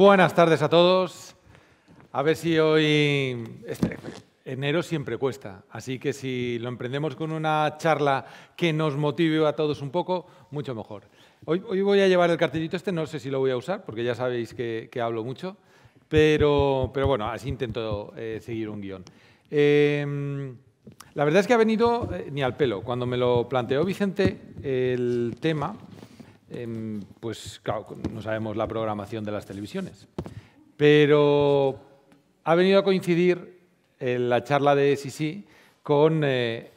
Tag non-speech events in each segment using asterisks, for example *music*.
Buenas tardes a todos. A ver si hoy... Este, enero siempre cuesta, así que si lo emprendemos con una charla que nos motive a todos un poco, mucho mejor. Hoy, hoy voy a llevar el cartelito este, no sé si lo voy a usar, porque ya sabéis que, hablo mucho, pero, pero, bueno, así intento eh, seguir un guión. Em, la verdad es que ha venido eh, ni al pelo. Cuando me lo planteó Vicente el tema, Em, pues claro, no sabemos la programación de las televisiones. Pero ha venido a coincidir eh, la charla de Sissi con eh,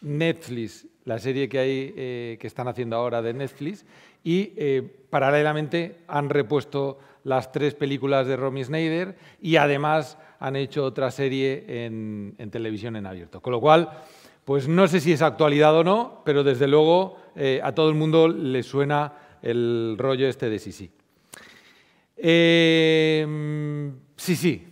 Netflix, la serie que, hay, eh, que están haciendo ahora de Netflix, y paralelamente han repuesto las tres películas de Romy Schneider y además han hecho otra serie en televisión en abierto. Con lo cual, pues no sé si es actualidad o no, pero desde luego eh, a todo el mundo le suena el rollo este de sí, sí. Em, sí, sí.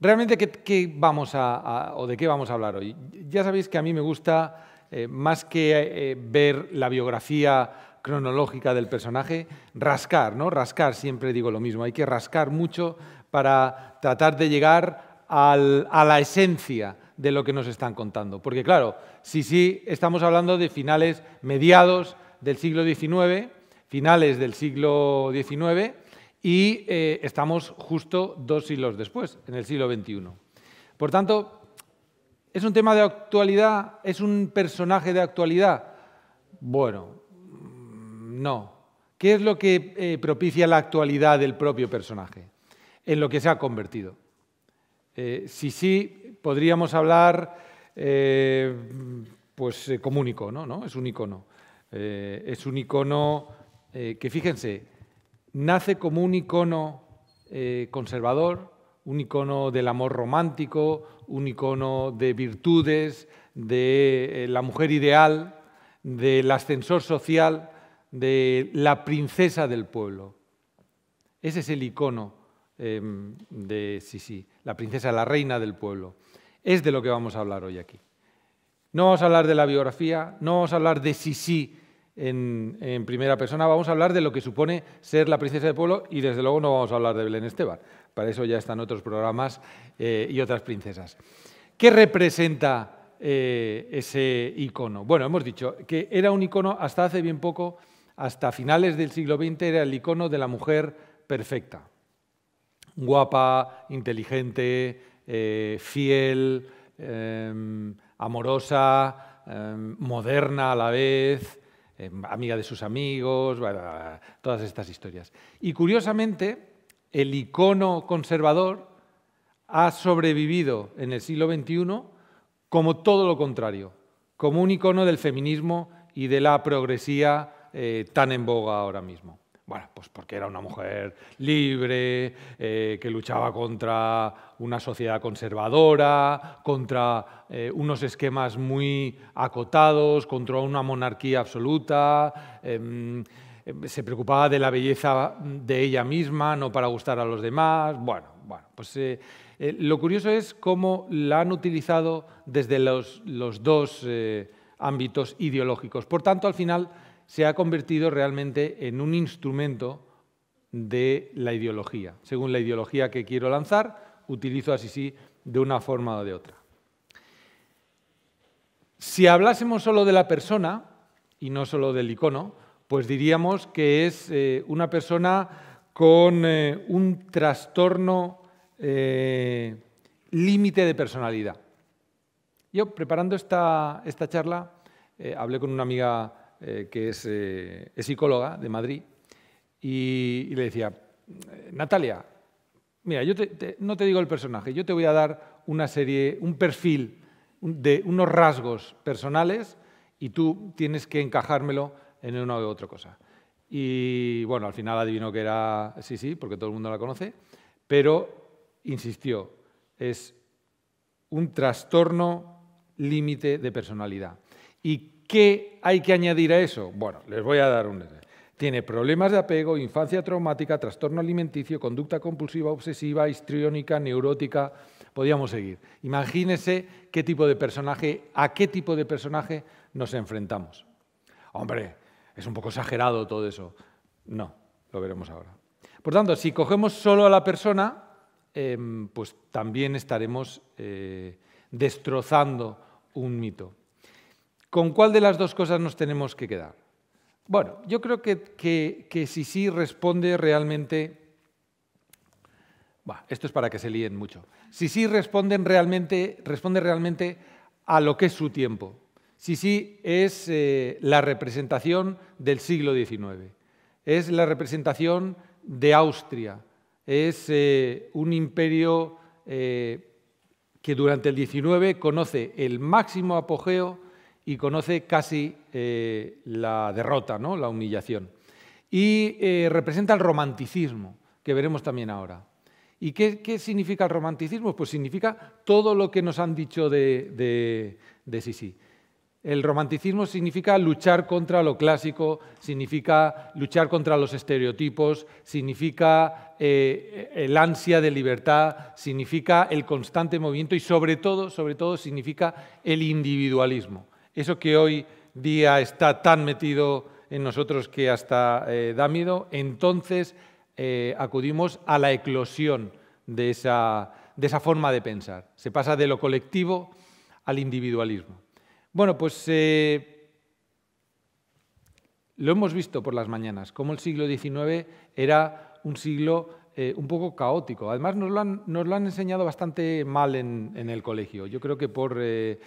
Realmente, ¿qué, vamos a, o ¿de qué vamos a hablar hoy? Ya sabéis que a mí me gusta, eh, más que eh, ver la biografía cronológica del personaje, rascar, ¿no? Rascar, siempre digo lo mismo, hay que rascar mucho para tratar de llegar a la esencia de lo que nos están contando. Porque claro, sí, sí, estamos hablando de finales mediados del siglo XIX, finales del siglo XIX, y eh, estamos justo dos siglos después, en el siglo XXI. Por tanto, ¿es un tema de actualidad? ¿Es un personaje de actualidad? Bueno, mm, no. ¿Qué es lo que eh, propicia la actualidad del propio personaje? En lo que se ha convertido. Eh, sí sí podríamos hablar, eh, pues eh, como un icono, ¿no? Es un icono. Eh, es un icono que, fíjense, nace como un icono conservador, un icono del amor romántico, un icono de virtudes, de la mujer ideal, del ascensor social, de la princesa del pueblo. Ese es el icono em, de de Sisi, la princesa, la reina del pueblo es de lo que vamos a hablar hoy aquí. No vamos a hablar de la biografía, no vamos a hablar de sí sí en, primera persona, vamos a hablar de lo que supone ser la princesa de pueblo y desde luego no vamos a hablar de Belén Esteban. Para eso ya están otros programas eh, y otras princesas. ¿Qué representa eh, ese icono? Bueno, hemos dicho que era un icono hasta hace bien poco, hasta finales del siglo XX, era el icono de la mujer perfecta. Guapa, inteligente, eh, fiel, em, amorosa, em, moderna a la vez, em, amiga de sus amigos, todas estas historias. Y curiosamente, el icono conservador ha sobrevivido en el siglo XXI como todo lo contrario, como un icono del feminismo y de la progresía eh, tan en boga ahora mismo. Bueno, pues porque era una mujer libre, eh, que luchaba contra una sociedad conservadora, contra eh, unos esquemas muy acotados, contra una monarquía absoluta. Em, em, se preocupaba de la belleza de ella misma, no para gustar a los demás. Bueno, bueno, pues eh, lo curioso es cómo la han utilizado desde los dos ámbitos ideológicos. Por tanto, al final se ha convertido realmente en un instrumento de la ideología. Según la ideología que quiero lanzar, utilizo así sí de una forma o de otra. Si hablásemos solo de la persona y no solo del icono, pues diríamos que es eh, una persona con eh, un trastorno eh, límite de personalidad. Yo, preparando esta charla, hablé con una amiga eh, que eh, es, psicóloga de Madrid, y, le decía, Natalia, mira, yo no te digo el personaje, yo te voy a dar una serie, un perfil de unos rasgos personales y tú tienes que encajármelo en una u otra cosa. Y bueno, al final adivinó que era sí, sí, porque todo el mundo la conoce, pero insistió, es un trastorno límite de personalidad. Y qué hay que añadir a eso? Bueno, les voy a dar un... Tiene problemas de apego, infancia traumática, trastorno alimenticio, conducta compulsiva, obsesiva, histriónica, neurótica. Podríamos seguir. Imagínense qué tipo de personaje, a qué tipo de personaje nos enfrentamos. Hombre, es un poco exagerado todo eso. No, lo veremos ahora. Por tanto, si cogemos solo a la persona, em, pues también estaremos eh, destrozando un mito. ¿Con cuál de las dos cosas nos tenemos que quedar? Bueno, yo creo que, que, responde realmente... esto es para que se líen mucho. sí responde realmente, responde realmente a lo que es su tiempo. sí es eh, la representación del siglo XIX, es la representación de Austria, es eh, un imperio eh, que durante el XIX conoce el máximo apogeo y conoce casi eh, la derrota, ¿no? la humillación. Y eh, representa el romanticismo, que veremos también ahora. ¿Y qué, significa el romanticismo? Pues significa todo lo que nos han dicho de, Sisi. El romanticismo significa luchar contra lo clásico, significa luchar contra los estereotipos, significa eh, el ansia de libertad, significa el constante movimiento y sobre todo, sobre todo significa el individualismo. Eso que hoy día está tan metido en nosotros que hasta eh, Dámido, entonces eh, acudimos a la eclosión de esa, forma de pensar. Se pasa de lo colectivo al individualismo. Bueno, pues eh, lo hemos visto por las mañanas, cómo el siglo XIX era un siglo eh, un poco caótico. Además, nos lo han, nos lo han enseñado bastante mal en, el colegio. Yo creo que por, eh,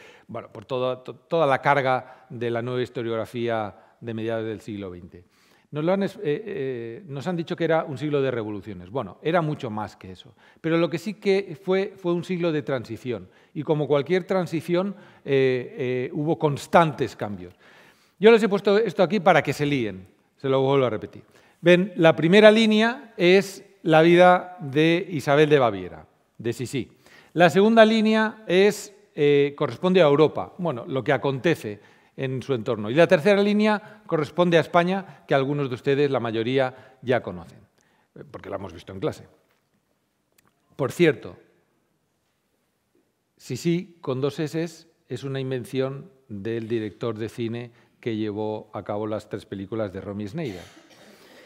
por toda, toda la carga de la nueva historiografía de mediados del siglo XX. Nos, lo han, eh, nos han dicho que era un siglo de revoluciones. Bueno, era mucho más que eso. Pero lo que sí que fue fue un siglo de transición. Y como cualquier transición, hubo constantes cambios. Yo les he puesto esto aquí para que se líen. Se lo vuelvo a repetir. Ven, la primera línea es la vida de Isabel de Baviera, de Sisi. La segunda línea es, eh, corresponde a Europa, bueno, lo que acontece en su entorno. Y la tercera línea corresponde a España, que algunos de ustedes, la mayoría, ya conocen, eh, porque la hemos visto en clase. Por cierto, Sisi con dos S es una invención del director de cine que llevó a cabo las tres películas de Romy Schneider.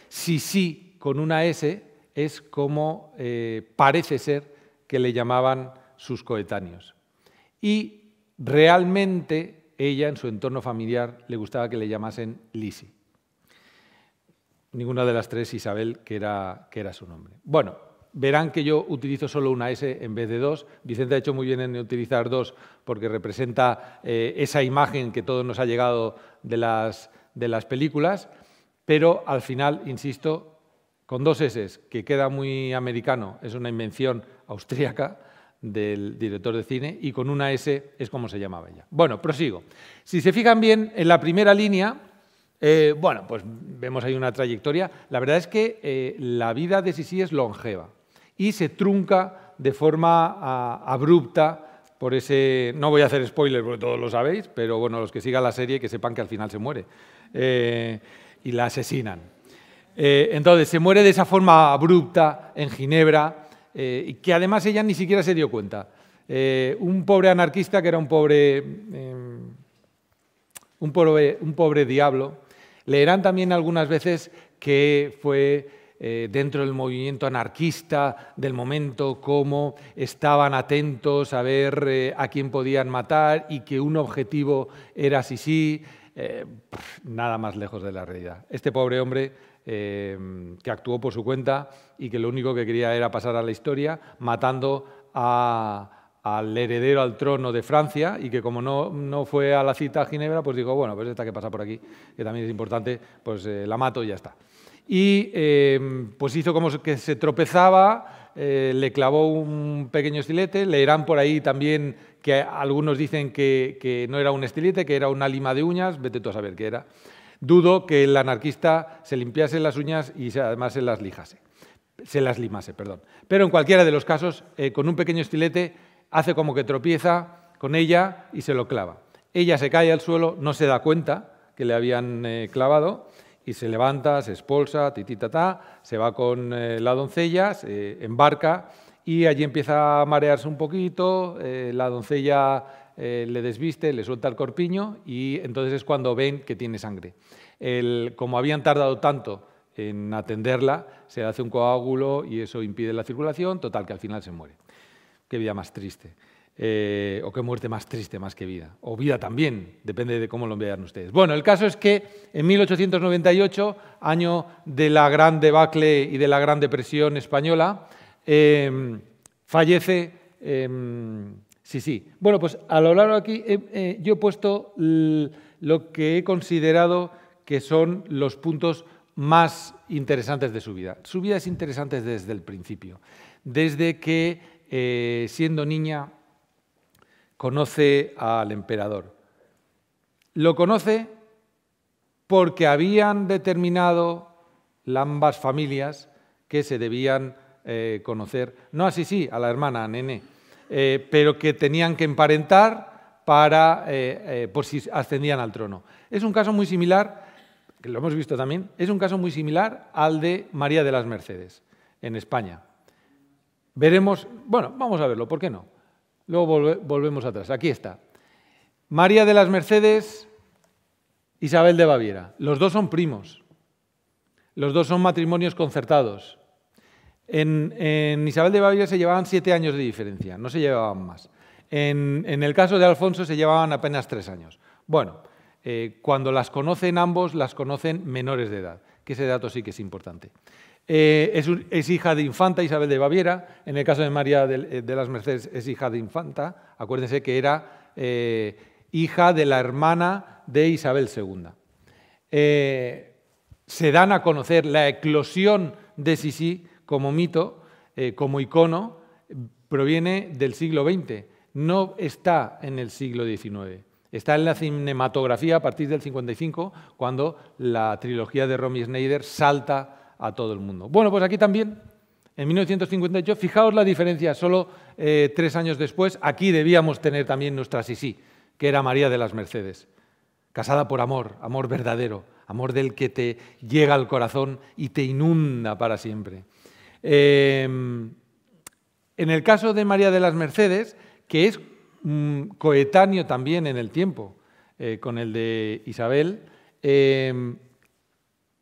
Sisi con una S es como eh, parece ser que le llamaban sus coetáneos. Y realmente ella, en su entorno familiar, le gustaba que le llamasen Lisi. Ninguna de las tres, Isabel, que era, que era su nombre. Bueno, verán que yo utilizo solo una S en vez de dos. Vicente ha hecho muy bien en utilizar dos porque representa eh, esa imagen que todos nos ha llegado de las, de las películas, pero al final, insisto, con dos S, que queda muy americano, es una invención austríaca del director de cine, y con una S es como se llamaba ella. Bueno, prosigo. Si se fijan bien, en la primera línea, eh, bueno, pues vemos ahí una trayectoria. La verdad es que eh, la vida de Sisi es longeva y se trunca de forma ah, abrupta por ese, no voy a hacer spoilers porque todos lo sabéis, pero bueno, los que sigan la serie que sepan que al final se muere eh, y la asesinan. Eh, entonces, se muere de esa forma abrupta en Ginebra, eh, y que además ella ni siquiera se dio cuenta. Eh, un pobre anarquista que era em, un pobre, un pobre, diablo. Leerán también algunas veces que fue dentro del movimiento anarquista del momento, cómo estaban atentos a ver a quién podían matar y que un objetivo era así. sí, nada más lejos de la realidad. Este pobre hombre que actuó por su cuenta y que lo único que quería era pasar a la historia, matando al heredero al trono de Francia y que como no, no fue a la cita a Ginebra, pues dijo, bueno, pues esta que pasa por aquí, que también es importante, pues eh, la mato y ya está. Y em, pues hizo como que se tropezaba, eh, le clavó un pequeño estilete, leerán por ahí también que algunos dicen que, que no era un estilete, que era una lima de uñas, vete tú a saber qué era. Dudo que el anarquista se limpiase las uñas y además se las lijase, se las limase, perdón. Pero en cualquiera de los casos, eh, con un pequeño estilete hace como que tropieza con ella y se lo clava. Ella se cae al suelo, no se da cuenta que le habían eh, clavado y se levanta, se expulsa, ta se va con eh, la doncella, se embarca y allí empieza a marearse un poquito, la doncella eh, le desviste, le suelta el corpiño y entonces es cuando ven que tiene sangre. como habían tardado tanto en atenderla, se le hace un coágulo y eso impide la circulación, total, que al final se muere. Qué vida más triste. Eh, o qué muerte más triste, más que vida. O vida también, depende de cómo lo vean ustedes. Bueno, el caso es que en 1898, año de la gran debacle y de la gran depresión española, eh, fallece Sí, sí. Bueno, pues a lo largo de aquí eh, eh, yo he puesto lo que he considerado que son los puntos más interesantes de su vida. Su vida es interesante desde el principio. Desde que, eh, siendo niña, conoce al emperador. Lo conoce porque habían determinado ambas familias que se debían conocer, no así sí, a la hermana, a Nene eh, pero que tenían que emparentar para, eh, eh, por si ascendían al trono. Es un caso muy similar, que lo hemos visto también, es un caso muy similar al de María de las Mercedes, en España. Veremos, bueno, vamos a verlo, ¿por qué no? Luego volvemos atrás, aquí está. María de las Mercedes, Isabel de Baviera, los dos son primos, los dos son matrimonios concertados. En, Isabel de Baviera se llevaban siete años de diferencia, no se llevaban más. En, el caso de Alfonso se llevaban apenas tres años. Bueno, eh, cuando las conocen ambos, las conocen menores de edad, que ese dato sí que es importante. Eh, es, hija de infanta Isabel de Baviera, en el caso de María eh, de, las Mercedes es hija de infanta, acuérdense que era hija de la hermana de Isabel II. se dan a conocer la eclosión de Sisi como mito, eh, como icono, proviene del siglo XX, no está en el siglo XIX. Está en la cinematografía a partir del 55, cuando la trilogía de Romy Schneider salta a todo el mundo. Bueno, pues aquí también, en 1958, fijaos la diferencia, solo eh, tres años después, aquí debíamos tener también nuestra Sisi, que era María de las Mercedes, casada por amor, amor verdadero, amor del que te llega al corazón y te inunda para siempre. Em, en el caso de María de las Mercedes, que es mm, coetáneo también en el tiempo eh, con el de Isabel, em,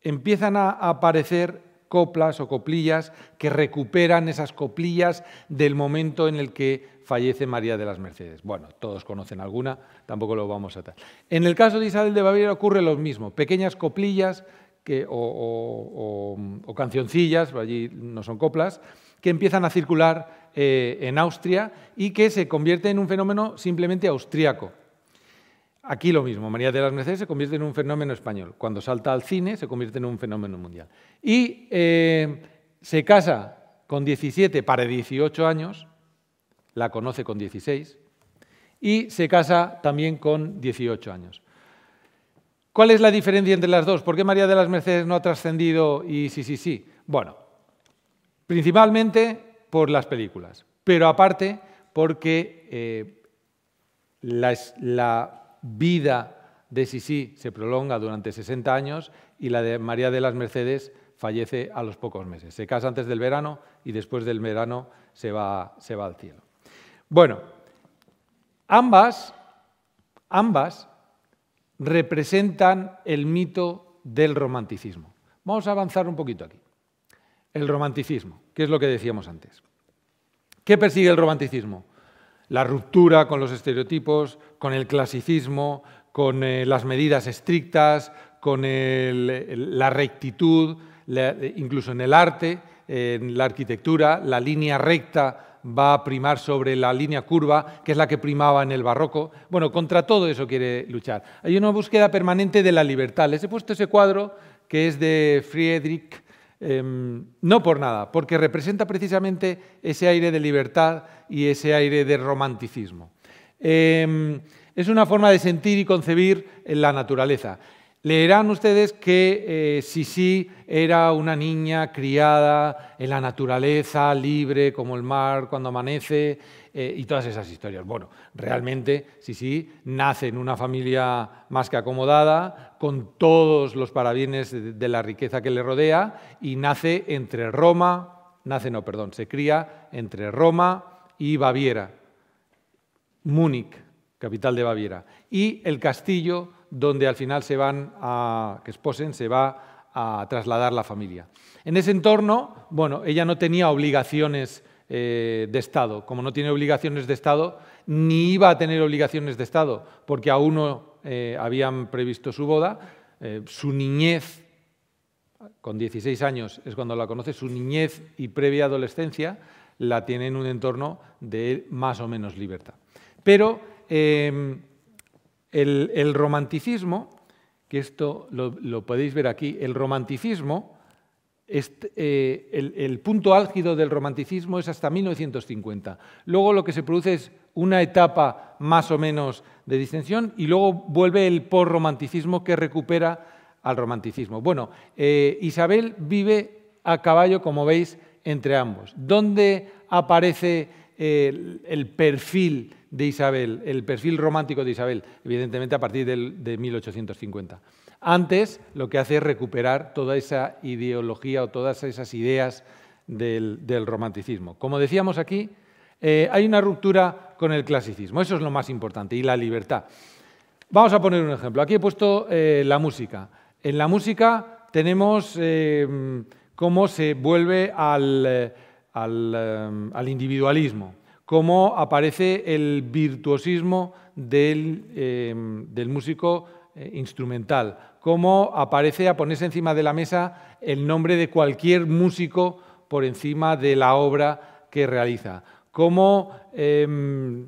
empiezan a aparecer coplas o coplillas que recuperan esas coplillas del momento en el que fallece María de las Mercedes. Bueno, todos conocen alguna, tampoco lo vamos a tratar. En el caso de Isabel de Baviera ocurre lo mismo, pequeñas coplillas o, cancioncillas, allí no son coplas, que empiezan a circular eh, en Austria y que se convierte en un fenómeno simplemente austriaco. Aquí lo mismo, María de las Mercedes se convierte en un fenómeno español. Cuando salta al cine se convierte en un fenómeno mundial. Y eh, se casa con 17 para 18 años, la conoce con 16, y se casa también con 18 años. ¿Cuál es la diferencia entre las dos? ¿Por qué María de las Mercedes no ha trascendido y sí, sí, sí? Bueno, principalmente por las películas, pero aparte porque eh, la, vida de sí, sí, se prolonga durante 60 años y la de María de las Mercedes fallece a los pocos meses. Se casa antes del verano y después del verano se va, se va al cielo. Bueno, ambas, ambas representan el mito del romanticismo. Vamos a avanzar un poquito aquí. El romanticismo, que es lo que decíamos antes. ¿Qué persigue el romanticismo? La ruptura con los estereotipos, con el clasicismo, con eh, las medidas estrictas, con la rectitud, incluso en el arte, en la arquitectura, la línea recta va a primar sobre la línea curva, que es la que primaba en el barroco. Bueno, contra todo eso quiere luchar. Hay una búsqueda permanente de la libertad. Les he puesto ese cuadro que es de Friedrich, em, no por nada, porque representa precisamente ese aire de libertad y ese aire de romanticismo. Em, es una forma de sentir y concebir la naturaleza. Leerán ustedes que eh, Sisi era una niña criada en la naturaleza, libre como el mar cuando amanece, eh, y todas esas historias. Bueno, realmente Sisi nace en una familia más que acomodada, con todos los parabienes de, de la riqueza que le rodea, y nace entre Roma, nace no, perdón, se cría entre Roma y Baviera, Múnich, capital de Baviera, y el castillo donde al final se van a, que esposen, se va a trasladar la familia. En ese entorno, bueno, ella no tenía obligaciones eh, de Estado. Como no tiene obligaciones de Estado, ni iba a tener obligaciones de Estado, porque aún no eh, habían previsto su boda. Eh, su niñez, con 16 años es cuando la conoce, su niñez y previa adolescencia la tiene en un entorno de más o menos libertad. Pero el, romanticismo, que esto lo, podéis ver aquí, el romanticismo, es este, eh, el, punto álgido del romanticismo es hasta 1950. Luego lo que se produce es una etapa más o menos de distensión y luego vuelve el porromanticismo que recupera al romanticismo. Bueno, eh, Isabel vive a caballo, como veis, entre ambos. ¿Dónde aparece eh, el, perfil de Isabel, el perfil romántico de Isabel, evidentemente a partir de 1850. Antes lo que hace es recuperar toda esa ideología o todas esas ideas del, romanticismo. Como decíamos aquí, eh, hay una ruptura con el clasicismo, eso es lo más importante, y la libertad. Vamos a poner un ejemplo. Aquí he puesto eh, la música. En la música tenemos eh, cómo se vuelve al individualismo cómo aparece el virtuosismo del, eh, músico eh, instrumental, cómo aparece a ponerse encima de la mesa el nombre de cualquier músico por encima de la obra que realiza, cómo em,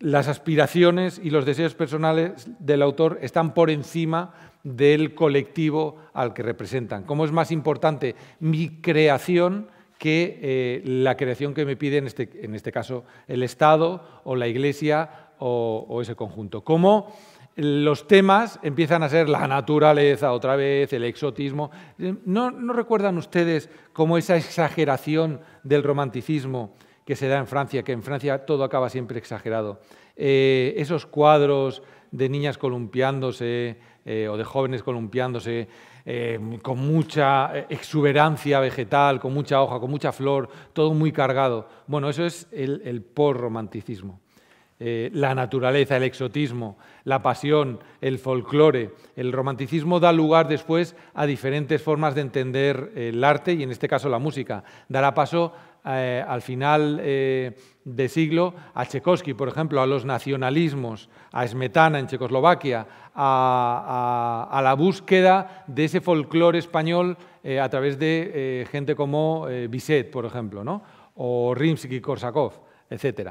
las aspiraciones y los deseos personales del autor están por encima del colectivo al que representan, cómo es más importante mi creación que eh, la creación que me pide, este, en este, caso, el Estado o la Iglesia o, ese conjunto. Como los temas empiezan a ser la naturaleza otra vez, el exotismo. Eh, ¿No, recuerdan ustedes cómo esa exageración del romanticismo que se da en Francia, que en Francia todo acaba siempre exagerado? Eh, esos cuadros de niñas columpiándose o de jóvenes columpiándose eh, con mucha eh, exuberancia vegetal, con mucha hoja, con mucha flor, todo muy cargado. Bueno, eso es el, el romanticismo eh, la naturaleza, el exotismo, la pasión, el folclore. El romanticismo da lugar después a diferentes formas de entender el arte y en este caso la música. Dará paso eh, al final eh, de siglo a Tchaikovsky, por ejemplo, a los nacionalismos, a Smetana en Checoslovaquia, a, la búsqueda de ese folclore español eh, a través de eh, gente como Bizet, por ejemplo, o Rimsky-Korsakov, etc.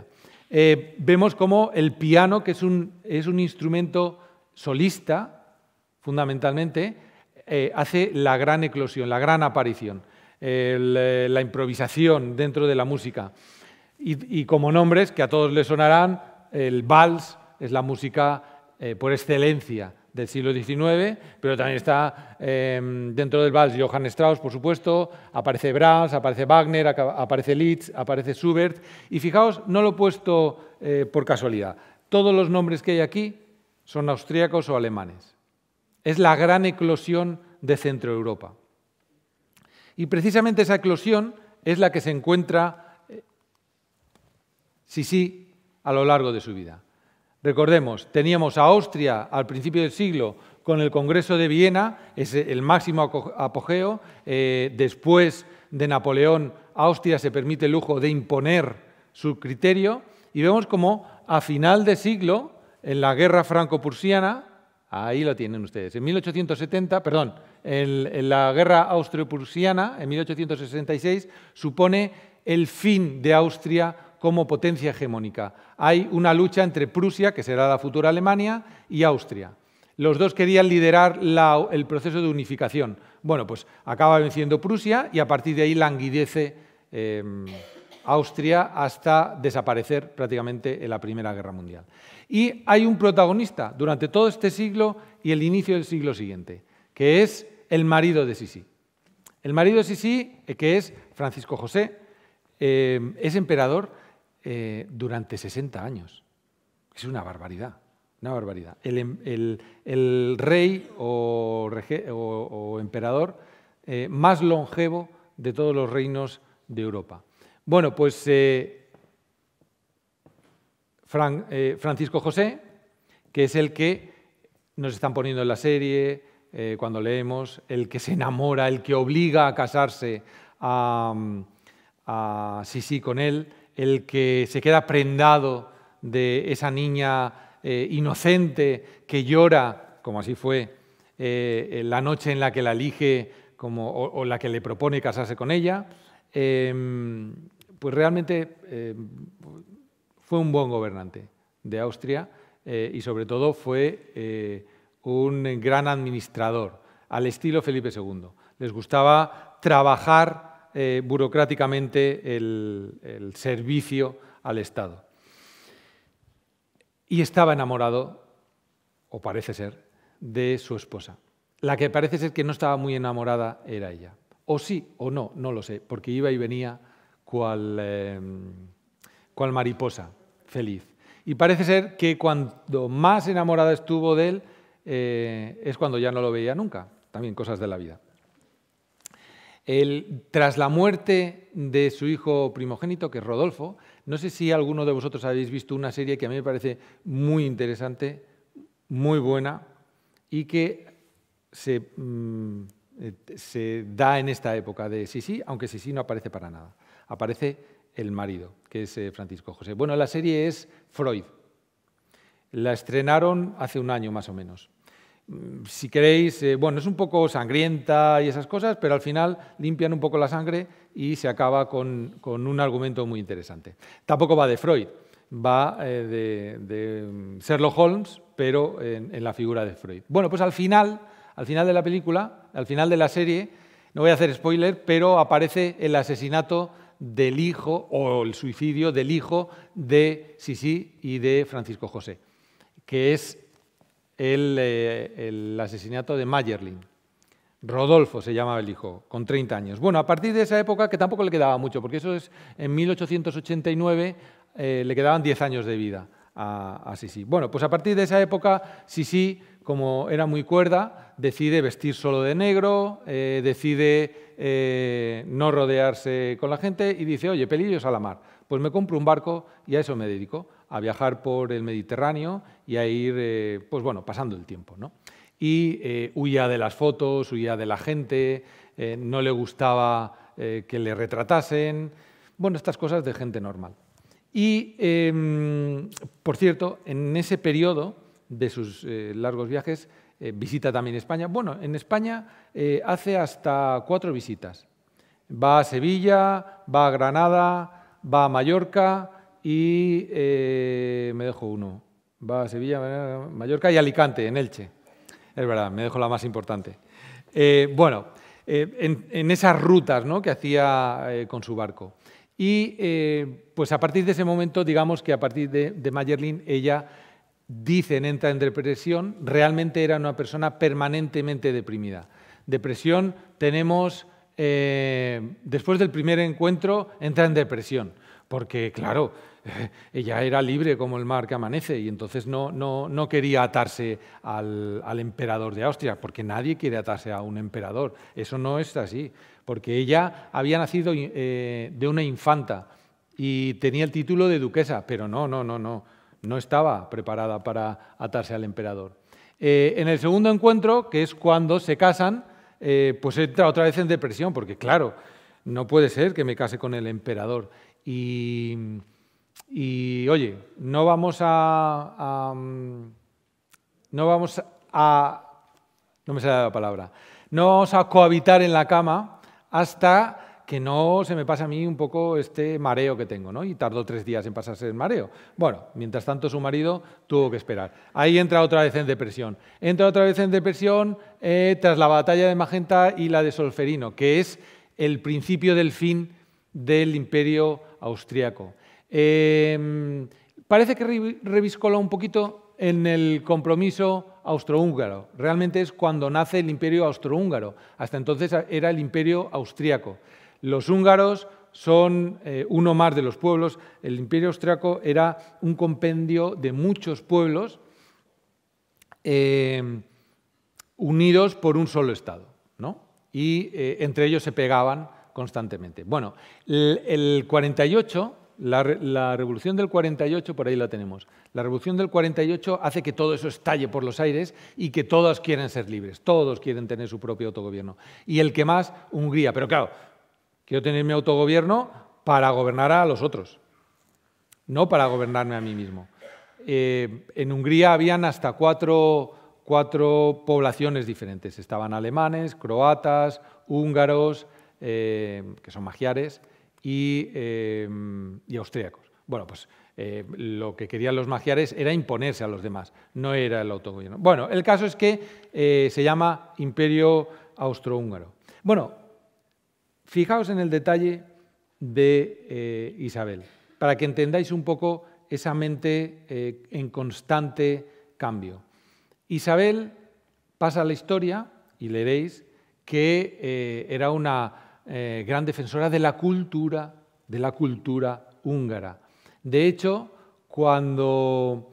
vemos cómo el piano, que es un instrumento solista, fundamentalmente, hace la gran eclosión, la gran aparición. Eh, la improvisación dentro de la música. Y, como nombres que a todos les sonarán, el vals es la música eh, por excelencia del siglo XIX, pero también está em, dentro del vals Johann Strauss, por supuesto, aparece Brahms, aparece Wagner, aparece Liszt, aparece Schubert, y fijaos, no lo he puesto eh, por casualidad, todos los nombres que hay aquí son austríacos o alemanes. Es la gran eclosión de Centro Europa. Y precisamente esa eclosión es la que se encuentra eh, sí sí, a lo largo de su vida. Recordemos, teníamos a Austria al principio del siglo con el Congreso de Viena, es el máximo apogeo. Eh, después de Napoleón, Austria se permite el lujo de imponer su criterio y vemos como a final de siglo, en la guerra franco-prusiana, Ahí lo tienen ustedes. En 1870, perdón, en la guerra austro-prusiana, en 1866, supone el fin de Austria como potencia hegemónica. Hay una lucha entre Prusia, que será la futura Alemania, y Austria. Los dos querían liderar el proceso de unificación. Bueno, pues acaba venciendo Prusia y a partir de ahí languidece em, Austria hasta desaparecer prácticamente en la Primera Guerra Mundial. Y hay un protagonista durante todo este siglo y el inicio del siglo siguiente, que es el marido de Sisi. El marido de Sisi, eh, que es Francisco José, eh, es emperador eh, durante 60 años. Es una barbaridad, una barbaridad. El, em, rey o, emperador más longevo de todos los reinos de Europa. Bueno, pues eh, eh, Francisco José, que es el que nos están poniendo en la serie, eh, cuando leemos, el que se enamora, el que obliga a casarse a, a Sisi con él, el que se queda prendado de esa niña inocente que llora, como así fue, la noche en la que la elige como, o, la que le propone casarse con ella. Em, pues realmente eh, fue un buen gobernante de Austria eh, y sobre todo fue eh, un gran administrador, al estilo Felipe II. Les gustaba trabajar burocráticamente el servicio al Estado. Y estaba enamorado, o parece ser, de su esposa. La que parece ser que no estaba muy enamorada era ella. O sí, o no, no lo sé, porque iba y venía Em, cual, mariposa feliz. Y parece ser que cuando más enamorada estuvo de él, eh, es cuando ya no lo veía nunca. También cosas de la vida. El, tras la muerte de su hijo primogénito, que es Rodolfo, no sé si alguno de vosotros habéis visto una serie que a mí me parece muy interesante, muy buena, y que se, mm, eh, se da en esta época de Sisi, aunque Sisi no aparece para nada aparece el marido, que es eh, Francisco José. Bueno, la serie es Freud. La estrenaron hace un año más o menos. Mm, si queréis, eh, bueno, es un poco sangrienta y esas cosas, pero al final limpian un poco la sangre y se acaba con, un argumento muy interesante. Tampoco va de Freud, va eh, de, mm, Sherlock Holmes, pero en, en, la figura de Freud. Bueno, pues al final, al final de la película, al final de la serie, no voy a hacer spoiler, pero aparece el asesinato del hijo o el suicidio del hijo de Sisi y de Francisco José, que es el, eh, asesinato de Mayerlin. Rodolfo se llamaba el hijo, con 30 años. Bueno, a partir de esa época, que tampoco le quedaba mucho, porque eso es en 1889, eh, le quedaban 10 años de vida a, a, Sisi. Bueno, pues a partir de esa época, Sisi, como era muy cuerda, decide vestir solo de negro, eh, decide eh, no rodearse con la gente y dice, oye, pelillos a la mar. Pues me compro un barco y a eso me dedico, a viajar por el Mediterráneo y a ir, eh, pues bueno, pasando el tiempo. ¿no? Y eh, huía de las fotos, huía de la gente, no le gustaba que le retratasen. Bueno, estas cosas de gente normal. Y, em, por cierto, en ese periodo de sus largos viajes, eh, visita también España. Bueno, en España eh, hace hasta cuatro visitas. Va a Sevilla, va a Granada, va a Mallorca y eh, me dejo uno. Va a Sevilla, Mallorca y Alicante, en Elche. Es verdad, me dejo la más importante. bueno, en, esas rutas ¿no? que hacía con su barco. Y pues a partir de ese momento, digamos que a partir de, de Mayerlin, ella dicen entra en depresión, realmente era una persona permanentemente deprimida. Depresión tenemos, eh, después del primer encuentro, entra en depresión, porque claro, *laughs* ella era libre como el mar que amanece y entonces no, no, quería atarse al, emperador de Austria, porque nadie quiere atarse a un emperador. Eso no es así, porque ella había nacido eh, de una infanta y tenía el título de duquesa, pero no, no, no, no. No estaba preparada para atarse al emperador. Eh, en el segundo encuentro, que es cuando se casan, eh, pues entra otra vez en depresión, porque claro, no puede ser que me case con el emperador. Y, y oye, no vamos a, a mm, no vamos a... No me sale la palabra. No vamos a cohabitar en la cama hasta que no se me pasa a mí un poco este mareo que tengo, ¿no? Y tardó tres días en pasarse el mareo. Bueno, mientras tanto su marido tuvo que esperar. Ahí entra otra vez en depresión. Entra otra vez en depresión eh, tras la batalla de Magenta y la de Solferino, que es el principio del fin del imperio austriaco. Em, parece que reviscola un poquito en el compromiso austrohúngaro. Realmente es cuando nace el imperio austrohúngaro. Hasta entonces era el imperio austriaco. Los húngaros son eh, uno más de los pueblos. El imperio austriaco era un compendio de muchos pueblos eh, unidos por un solo Estado. ¿no? Y eh, entre ellos se pegaban constantemente. Bueno, el, 48, la, la, revolución del 48, por ahí la tenemos. La revolución del 48 hace que todo eso estalle por los aires y que todos quieren ser libres, todos quieren tener su propio autogobierno. Y el que más, Hungría. Pero claro, yo tener mi autogobierno para gobernar a los otros, no para gobernarme a mí mismo. Eh, en Hungría habían hasta cuatro, poblaciones diferentes. Estaban alemanes, croatas, húngaros, eh, que son magiares, y, eh, austríacos. Bueno, pues lo que querían los magiares era imponerse a los demás, no era el autogobierno. Bueno, el caso es que se llama Imperio Austrohúngaro. Bueno, Fijaos en el detalle de eh, Isabel, para que entendáis un poco esa mente eh, en constante cambio. Isabel pasa a la historia, y leeréis, que eh, era una gran defensora de la cultura, de la cultura húngara. De hecho, cuando,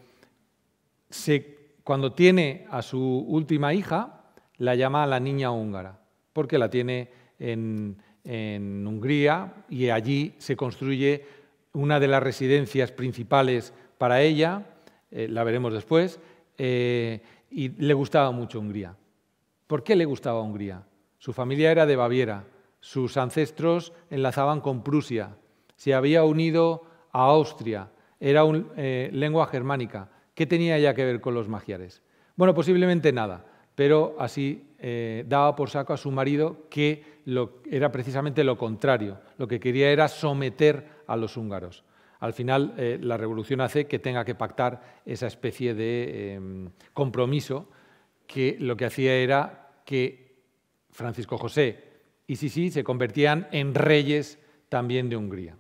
cuando tiene a su última hija, la llama la niña húngara, porque la tiene en, en Hungría y allí se construye una de las residencias principales para ella, eh, la veremos después, eh, y le gustaba mucho Hungría. ¿Por qué le gustaba Hungría? Su familia era de Baviera, sus ancestros enlazaban con Prusia, se había unido a Austria, era una eh, lengua germánica. ¿Qué tenía ella que ver con los magiares? Bueno, posiblemente nada, pero así eh, daba por saco a su marido, que lo, era precisamente lo contrario. Lo que quería era someter a los húngaros. Al final, eh, la revolución hace que tenga que pactar esa especie de em, compromiso que lo que hacía era que Francisco José y Sisi se convertían en reyes también de Hungría.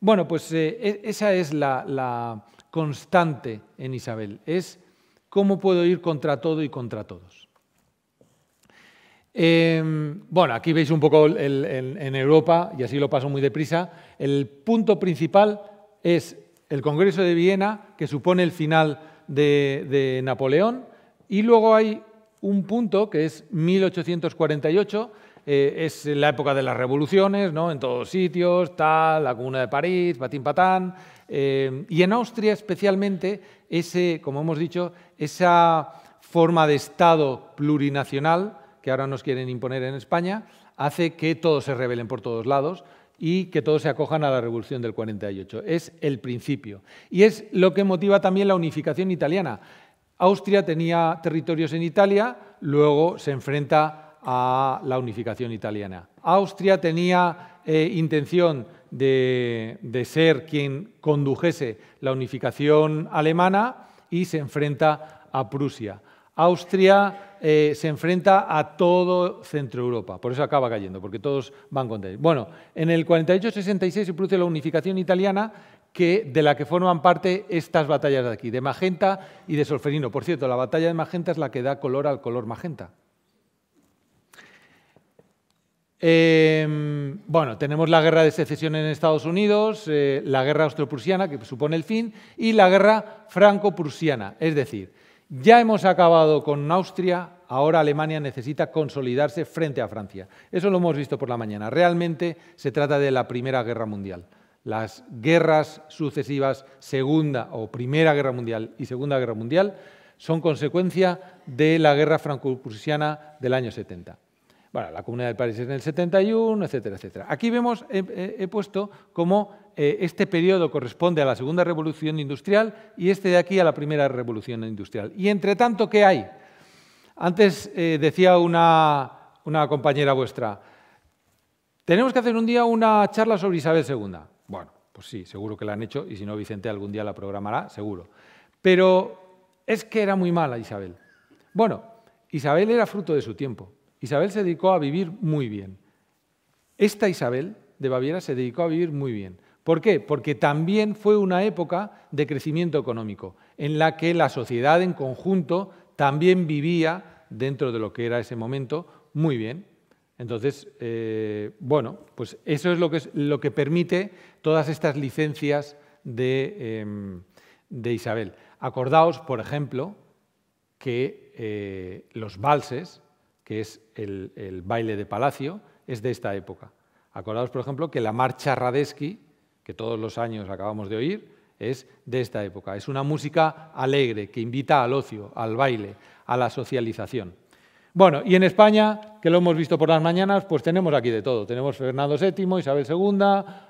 Bueno, pues eh, e, esa es la constante en Isabel, es cómo puedo ir contra todo y contra todos. Em, bueno, aquí veis un poco en Europa, y así lo paso muy deprisa, el punto principal es el Congreso de Viena, que supone el final de, Napoleón, y luego hay un punto que es 1848, eh, es la época de las revoluciones, ¿no? en todos sitios, tal, la Comuna de París, patín em, y en Austria, especialmente, ese, como hemos dicho, esa forma de Estado plurinacional que ahora nos quieren imponer en España, hace que todos se rebelen por todos lados y que todos se acojan a la revolución del 48. Es el principio. Y es lo que motiva también la unificación italiana. Austria tenía territorios en Italia, luego se enfrenta a la unificación italiana. Austria tenía eh, intención de, de, ser quien condujese la unificación alemana y se enfrenta a Prusia. Austria eh, se enfrenta a todo Centro Europa, por eso acaba cayendo, porque todos van contra él. Bueno, en el 48-66 se produce la unificación italiana, de la que forman parte estas batallas de aquí, de Magenta y de Solferino. Por cierto, la batalla de Magenta es la que da color al color magenta. Em, bueno, tenemos la guerra de secesión en Estados Unidos, eh, la guerra austroprusiana, que supone el fin, y la guerra franco-prusiana, es decir, ya hemos acabado con Austria, ahora Alemania necesita consolidarse frente a Francia. Eso lo hemos visto por la mañana. Realmente se trata de la Primera Guerra Mundial. Las guerras sucesivas, Segunda o Primera Guerra Mundial y Segunda Guerra Mundial, son consecuencia de la guerra franco-prusiana del año 70 bueno, la Comunidad de París en el 71, etcétera, etcétera. Aquí vemos, he, puesto cómo eh, este periodo corresponde a la Segunda Revolución Industrial y este de aquí a la Primera Revolución Industrial. Y entre tanto, ¿qué hay? Antes eh, decía una, una compañera vuestra, tenemos que hacer un día una charla sobre Isabel II. Bueno, pues sí, seguro que la han hecho y si no, Vicente algún día la programará, seguro. Pero es que era muy mala Isabel. Bueno, Isabel era fruto de su tiempo. Isabel se dedicó a vivir muy bien. Esta Isabel de Baviera se dedicó a vivir muy bien. ¿Por qué? Porque también fue una época de crecimiento económico, en la que la sociedad en conjunto también vivía, dentro de lo que era ese momento, muy bien. Entonces, eh, bueno, pues eso es lo que, lo que permite todas estas licencias de, em, Isabel. Acordaos, por ejemplo, que eh, los valses que es el, baile de palacio, es de esta época. Acordaos, por ejemplo, que la marcha Radetzky, que todos los años acabamos de oír, es de esta época. Es una música alegre que invita al ocio, al baile, a la socialización. Bueno, y en España, que lo hemos visto por las mañanas, pues tenemos aquí de todo. Tenemos Fernando VII, Isabel II,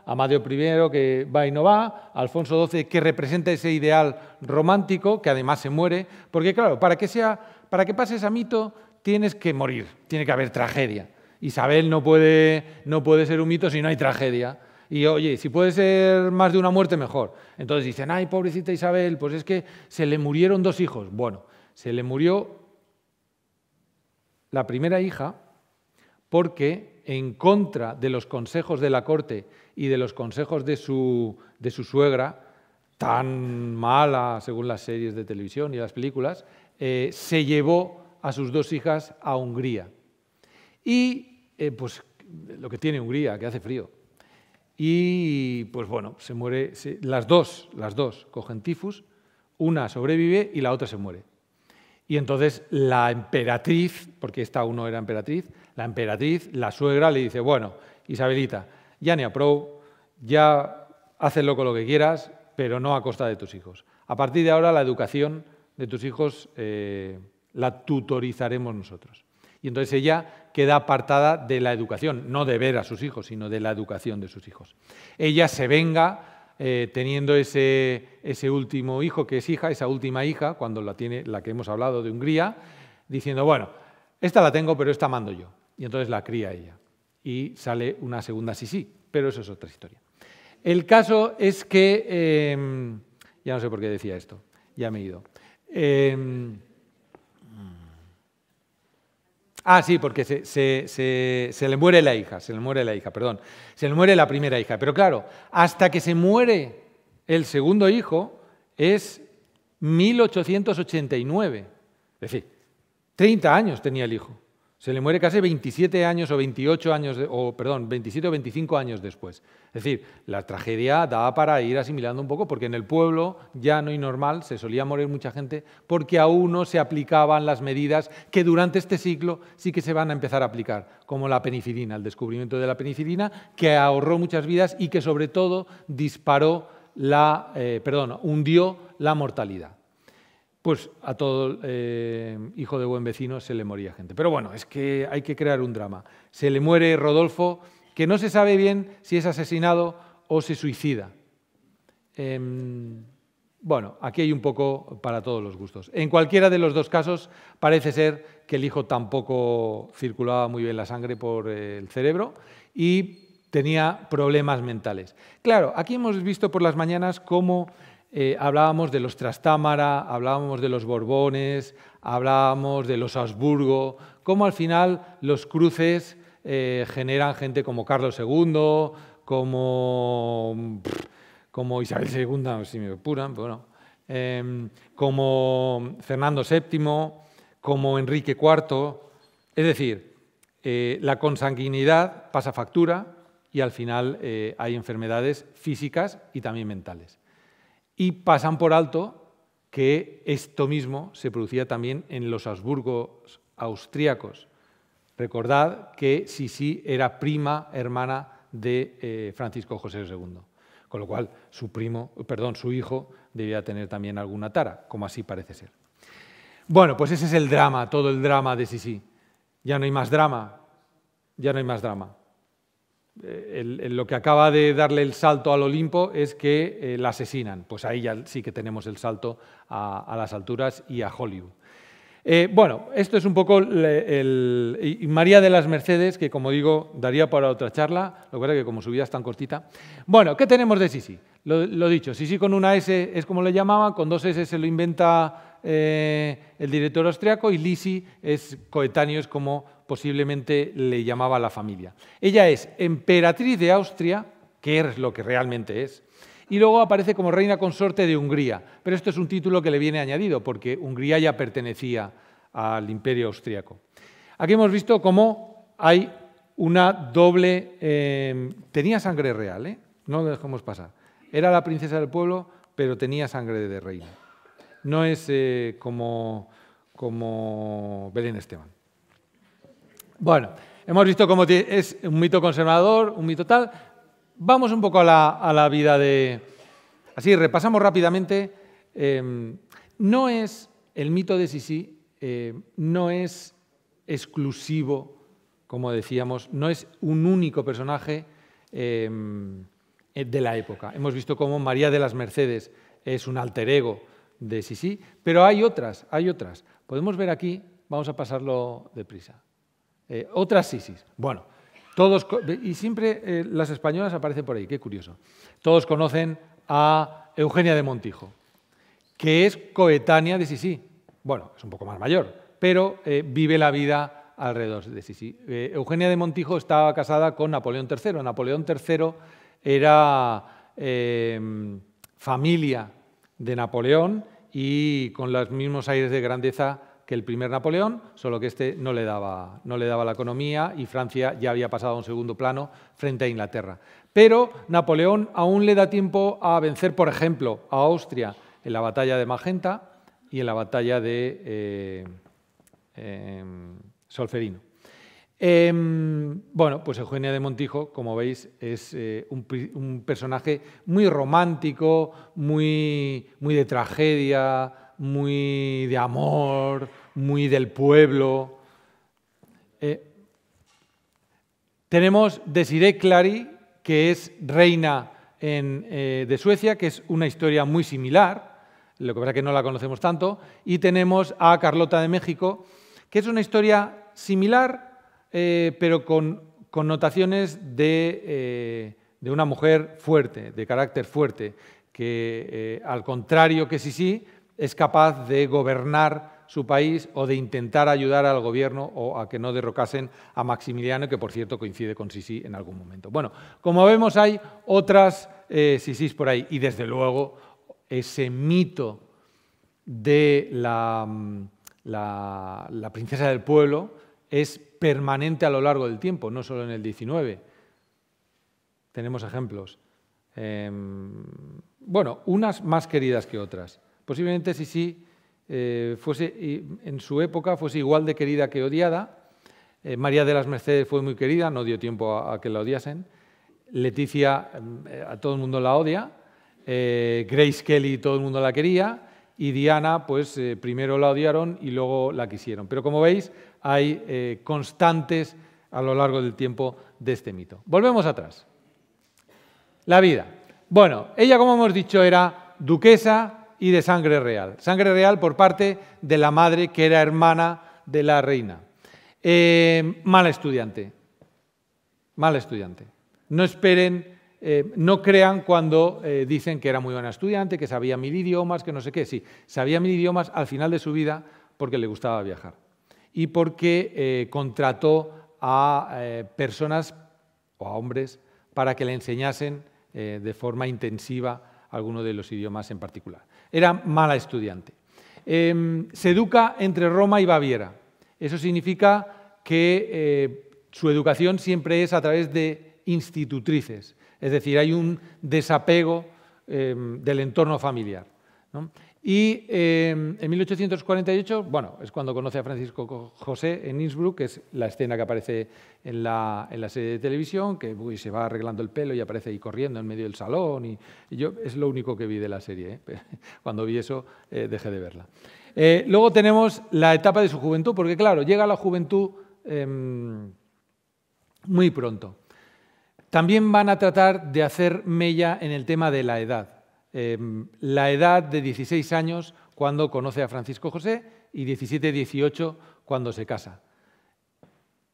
Amadeo I, que va y no va, Alfonso XII, que representa ese ideal romántico, que además se muere, porque claro, para que, sea, para que pase ese mito, tienes que morir, tiene que haber tragedia. Isabel no puede, no puede ser un mito si no hay tragedia. Y oye, si puede ser más de una muerte, mejor. Entonces dicen, ay, pobrecita Isabel, pues es que se le murieron dos hijos. Bueno, se le murió la primera hija porque en contra de los consejos de la corte y de los consejos de su, de su suegra, tan mala según las series de televisión y las películas, eh, se llevó a sus dos hijas a Hungría. Y eh, pues lo que tiene Hungría, que hace frío. Y pues bueno, se muere, las dos, las dos cogen tifus, una sobrevive y la otra se muere. Y entonces la emperatriz, porque esta uno era emperatriz, la emperatriz, la suegra, le dice, bueno, Isabelita, ya ni apro, ya haces loco lo que quieras, pero no a costa de tus hijos. A partir de ahora la educación de tus hijos eh, la tutorizaremos nosotros. Y entonces ella queda apartada de la educación, no de ver a sus hijos, sino de la educación de sus hijos. Ella se venga eh, teniendo ese, último hijo que es hija, esa última hija, cuando la tiene la que hemos hablado de Hungría, diciendo, bueno, esta la tengo, pero esta mando yo. Y entonces la cría ella. Y sale una segunda sí sí, pero eso es otra historia. El caso es que, em, ya no sé por qué decía esto, ya me he ido. Em, Ah, sí, porque se, le muere la hija, se le muere la hija, perdón. Se le muere la primera hija. Pero claro, hasta que se muere el segundo hijo es 1889. Es decir, 30 años tenía el hijo. Se le muere casi 27 años o 28 años, o perdón, 27 o 25 años después. Es decir, la tragedia da para ir asimilando un poco, porque en el pueblo ya no hay normal se solía morir mucha gente porque aún no se aplicaban las medidas que durante este siglo sí que se van a empezar a aplicar, como la penicilina, el descubrimiento de la penicilina, que ahorró muchas vidas y que sobre todo disparó la, eh, perdón, hundió la mortalidad pues a todo eh, hijo de buen vecino se le moría gente. Pero bueno, es que hay que crear un drama. Se le muere Rodolfo, que no se sabe bien si es asesinado o se suicida. Em, bueno, aquí hay un poco para todos los gustos. En cualquiera de los dos casos parece ser que el hijo tampoco circulaba muy bien la sangre por el cerebro y tenía problemas mentales. Claro, aquí hemos visto por las mañanas cómo eh, hablábamos de los Trastámara, hablábamos de los Borbones, hablábamos de los Habsburgo, cómo al final los cruces eh, generan gente como Carlos II, como, Isabel II, me bueno, em, como Fernando VII, como Enrique IV. Es decir, eh, la consanguinidad pasa factura y al final hay enfermedades físicas y también mentales y pasan por alto que esto mismo se producía también en los Habsburgos austríacos. Recordad que Sisi era prima hermana de eh, Francisco José II, con lo cual su primo, perdón, su hijo debía tener también alguna tara, como así parece ser. Bueno, pues ese es el drama, todo el drama de Sisi. Ya no hay más drama, ya no hay más drama. Eh, lo que acaba de darle el salto al Olimpo es que eh, la asesinan. Pues ahí ya sí que tenemos el salto a, las alturas y a Hollywood. Eh, bueno, esto es un poco el, María de las Mercedes, que como digo, daría para otra charla, lo que es que como su vida es tan cortita. Bueno, ¿qué tenemos de Sisi? Lo, lo dicho, Sisi con una S es como le llamaban, con dos S se lo inventa el director austriaco y Lisi es coetáneo, es como posiblemente le llamaba la familia. Ella es emperatriz de Austria, que es lo que realmente es, y luego aparece como reina consorte de Hungría, pero esto es un título que le viene añadido porque Hungría ya pertenecía al imperio austriaco. Aquí hemos visto cómo hay una doble... Em, tenía sangre real, ¿eh? no lo dejamos pasar. Era la princesa del pueblo, pero tenía sangre de reina. No es eh, como, como Belén Esteban. Bueno, hemos visto cómo es un mito conservador, un mito tal. Vamos un poco a la, vida de... Así, repasamos rápidamente. Em, no es el mito de Sisi, eh, no es exclusivo, como decíamos, no es un único personaje em, eh, de la época. Hemos visto cómo María de las Mercedes es un alter ego de Sisi, pero hay otras, hay otras. Podemos ver aquí, vamos a pasarlo deprisa. Eh, otras Sisis. Bueno, todos, y siempre eh, las españolas aparecen por ahí, qué curioso. Todos conocen a Eugenia de Montijo, que es coetánea de Sisi. Bueno, es un poco más mayor, pero eh, vive la vida alrededor de Sisi. Eugenia de Montijo estaba casada con Napoleón III. Napoleón III era em, familia de Napoleón y con los mismos aires de grandeza que el primer Napoleón, solo que este no le daba, no le daba la economía y Francia ya había pasado a un segundo plano frente a Inglaterra. Pero Napoleón aún le da tiempo a vencer, por ejemplo, a Austria en la batalla de Magenta y en la batalla de eh, em, Solferino. Em, bueno, pues Eugenia de Montijo, como veis, es eh, un, personaje muy romántico, muy, muy de tragedia, muy de amor, muy del pueblo. Eh, tenemos Desiree Clary, que es reina eh, de Suecia, que es una historia muy similar, lo que pasa es que no la conocemos tanto, y tenemos a Carlota de México, que es una historia similar, eh, pero con connotaciones de, eh, de, una mujer fuerte, de carácter fuerte, que al contrario que sí sí, es capaz de gobernar su país o de intentar ayudar al gobierno o a que no derrocasen a Maximiliano, que por cierto coincide con Sisi en algún momento. Bueno, como vemos hay otras eh, Sisis por ahí y desde luego ese mito de la, mm, princesa del pueblo es permanente a lo largo del tiempo, no solo en el 19. Tenemos ejemplos. Em, bueno, unas más queridas que otras. Posiblemente sí sí, eh, en su época fuese igual de querida que odiada. Eh, María de las Mercedes fue muy querida, no dio tiempo a, que la odiasen. Leticia, mm, a todo el mundo la odia. Eh, Grace Kelly, todo el mundo la quería. Y Diana, pues primero la odiaron y luego la quisieron. Pero como veis, hay constantes a lo largo del tiempo de este mito. Volvemos atrás. La vida. Bueno, ella, como hemos dicho, era duquesa, y de sangre real. Sangre real por parte de la madre que era hermana de la reina. Eh, Mal estudiante. Mal estudiante. No esperen, eh, no crean cuando eh, dicen que era muy buena estudiante, que sabía mil idiomas, que no sé qué. Sí, sabía mil idiomas al final de su vida porque le gustaba viajar y porque contrató a personas o a hombres para que le enseñasen de forma intensiva alguno de los idiomas en particular. Era mala estudiante. Em, se educa entre Roma y Baviera. Eso significa que eh, su educación siempre es a través de institutrices, es decir, hay un desapego em, del entorno familiar. Y em, en 1848, bueno, es cuando conoce a Francisco José en Innsbruck, que es la escena que aparece en la, en serie de televisión, que se va arreglando el pelo y aparece ahí corriendo en medio del salón. Y, yo es lo único que vi de la serie. ¿eh? *laughs* Cuando vi eso, eh, dejé de verla. Eh, luego tenemos la etapa de su juventud, porque claro, llega la juventud em, muy pronto. También van a tratar de hacer mella en el tema de la edad. Em, la edad de 16 años cuando conoce a Francisco José y 17-18 cuando se casa.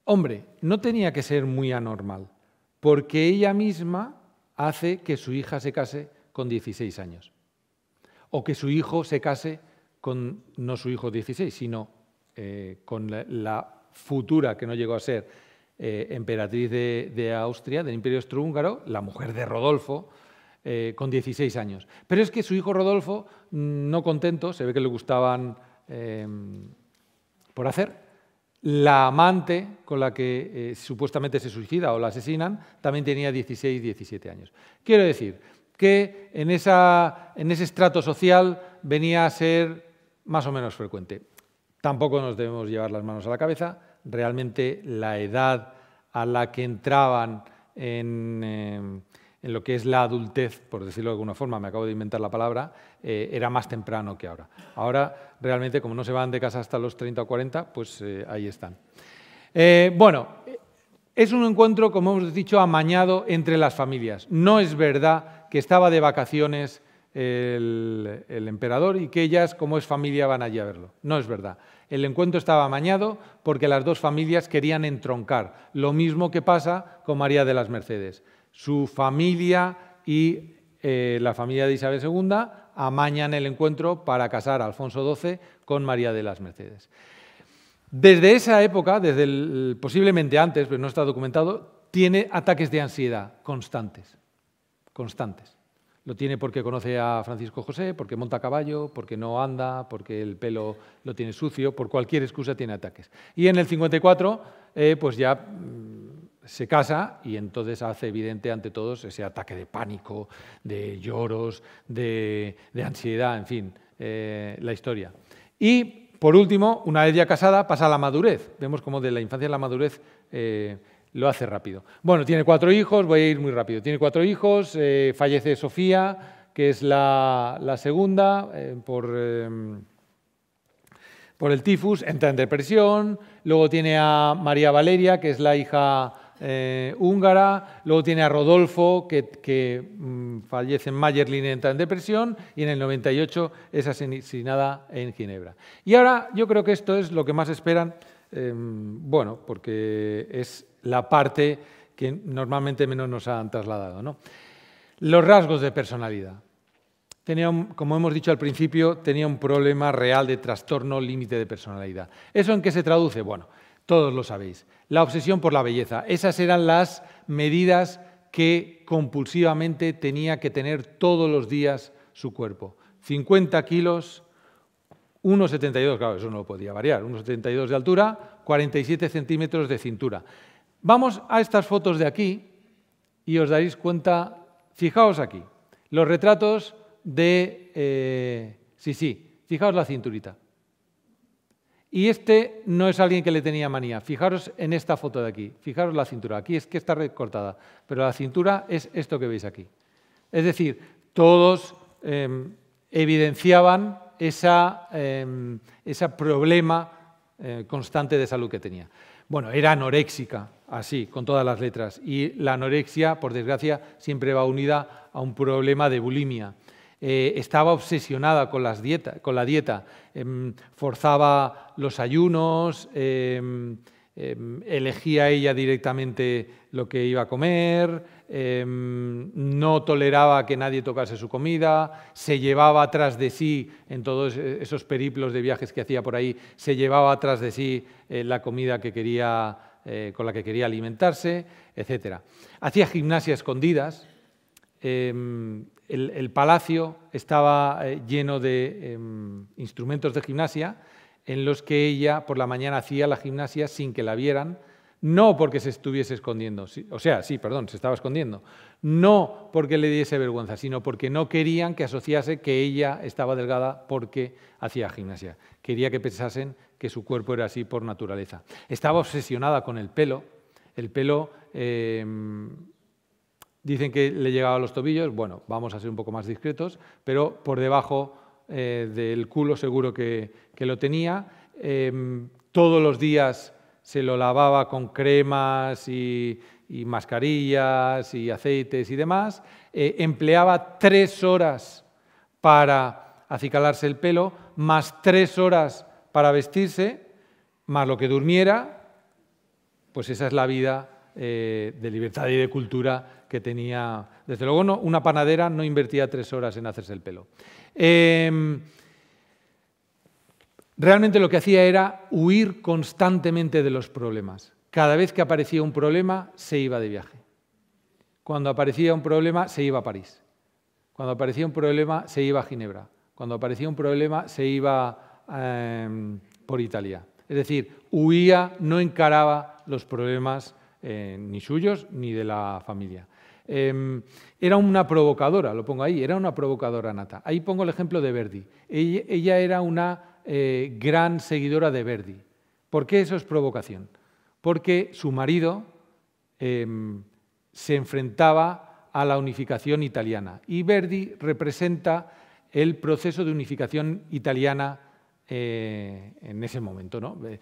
Hombre, no tenía que ser muy anormal, porque ella misma hace que su hija se case con 16 años, o que su hijo se case con, no su hijo 16, sino eh, con la, futura, que no llegó a ser eh, emperatriz de, de Austria, del Imperio Austrohúngaro, la mujer de Rodolfo, eh, con 16 años. Pero es que su hijo Rodolfo, mm, no contento, se ve que le gustaban em, por hacer, la amante con la que eh, supuestamente se suicida o la asesinan también tenía 16, 17 años. Quiero decir que en, ese estrato social venía a ser más o menos frecuente. Tampoco nos debemos llevar las manos a la cabeza. Realmente la edad a la que entraban en, em, en lo que es la adultez, por decirlo de alguna forma, me acabo de inventar la palabra, eh, era más temprano que ahora. Ahora, realmente, como no se van de casa hasta los 30 o 40, pues eh, ahí están. Eh, bueno, es un encuentro, como hemos dicho, amañado entre las familias. No es verdad que estaba de vacaciones el, el emperador y que ellas, como es familia, van allí a verlo. No es verdad. El encuentro estaba amañado porque las dos familias querían entroncar, lo mismo que pasa con María de las Mercedes. Su familia y eh, la familia de Isabel II amañan el encuentro para casar a Alfonso XII con María de las Mercedes. Desde esa época, desde posiblemente antes, pero no está documentado, tiene ataques de ansiedad constantes, constantes. Lo tiene porque conoce a Francisco José, porque monta a caballo, porque no anda, porque el pelo lo tiene sucio, por cualquier excusa tiene ataques. Y en el 54, eh, pues ya mm, se casa y entonces hace evidente ante todos ese ataque de pánico, de lloros, de, ansiedad, en fin, eh, la historia. Y por último, una vez ya casada, pasa a la madurez. Vemos cómo de la infancia a la madurez eh, lo hace rápido. Bueno, tiene cuatro hijos, voy a ir muy rápido. Tiene cuatro hijos, eh, fallece Sofía, que es la, segunda, por por el tifus, entra en depresión, luego tiene a María Valeria, que es la hija eh, húngara, luego tiene a Rodolfo, que, mm, fallece en Mayerlin, entra en depresión, y en el 98 es asesinada en Ginebra. Y ahora yo creo que esto es lo que más esperan, em, bueno, porque es la parte que normalmente menos nos han trasladado. Los rasgos de personalidad. Tenía como hemos dicho al principio, tenía un problema real de trastorno límite de personalidad. ¿Eso en qué se traduce? Bueno, todos lo sabéis. La obsesión por la belleza. Esas eran las medidas que compulsivamente tenía que tener todos los días su cuerpo. 50 kilos, 1,72, claro, eso no podía variar, 1,72 de altura, 47 centímetros de cintura. Vamos a estas fotos de aquí y os daréis cuenta, fijaos aquí, los retratos de... Eh, sí, sí, fijaos la cinturita. Y este no es alguien que le tenía manía. Fijaros en esta foto de aquí. Fijaros la cintura. Aquí es que está recortada. Pero la cintura es esto que veis aquí. Es decir, todos em, evidenciaban ese em, problema eh, constante de salud que tenía. Bueno, era anoréxica, así, con todas las letras. Y la anorexia, por desgracia, siempre va unida a un problema de bulimia. Eh, estaba obsesionada con, las con la dieta, em, forzaba los ayunos, em, em, elegía ella directamente lo que iba a comer, no toleraba que nadie tocase su comida, se llevaba atrás de sí, en todos esos periplos de viajes que hacía por ahí, se llevaba atrás de sí eh, la comida que quería, eh, con la que quería alimentarse, etc. Hacía gimnasia escondidas, el, palacio estaba eh, lleno de em, instrumentos de gimnasia en los que ella por la mañana hacía la gimnasia sin que la vieran, no porque se estuviese escondiendo, o sea, sí, perdón, se estaba escondiendo, no porque le diese vergüenza, sino porque no querían que asociase que ella estaba delgada porque hacía gimnasia. Quería que pensasen que su cuerpo era así por naturaleza. Estaba obsesionada con el pelo, el pelo em, Dicen que le llegaba a los tobillos, bueno, vamos a ser un poco más discretos, pero por debajo eh, del culo seguro que, lo tenía. Em, todos los días se lo lavaba con cremas y, mascarillas y aceites y demás. Eh, empleaba tres horas para acicalarse el pelo, más tres horas para vestirse, más lo que durmiera, pues esa es la vida eh, de libertad y de cultura que tenía. Desde luego, no, una panadera no invertía tres horas en hacerse el pelo. Em, realmente lo que hacía era huir constantemente de los problemas. Cada vez que aparecía un problema, se iba de viaje. Cuando aparecía un problema, se iba a París. Cuando aparecía un problema, se iba a Ginebra. Cuando aparecía un problema, se iba em, por Italia. Es decir, huía, no encaraba los problemas eh, ni suyos ni de la familia. Em, era una provocadora, lo pongo ahí, era una provocadora nata. Ahí pongo el ejemplo de Verdi. Ella, era una eh, gran seguidora de Verdi. ¿Por qué eso es provocación? Porque su marido em, se enfrentaba a la unificación italiana y Verdi representa el proceso de unificación italiana eh, en ese momento. Eh,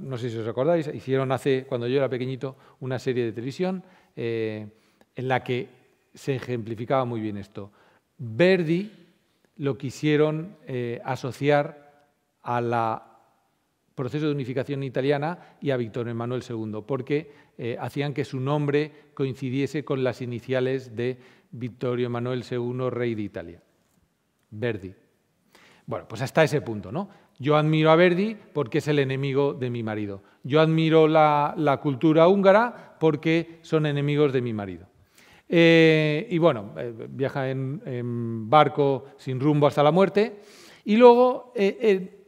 ¿no? sé si os acordáis, hicieron hace, cuando yo era pequeñito, una serie de televisión en la que se ejemplificaba muy bien esto. Verdi lo quisieron eh, asociar al proceso de unificación italiana y a Víctor Emanuel II, porque eh, hacían que su nombre coincidiese con las iniciales de Vittorio Emanuel II, rey de Italia. Verdi. Bueno, pues hasta ese punto, ¿no? Yo admiro a Verdi porque es el enemigo de mi marido. Yo admiro la cultura húngara porque son enemigos de mi marido. Eh, y bueno, eh, viaja en, barco sin rumbo hasta la muerte. Y luego eh,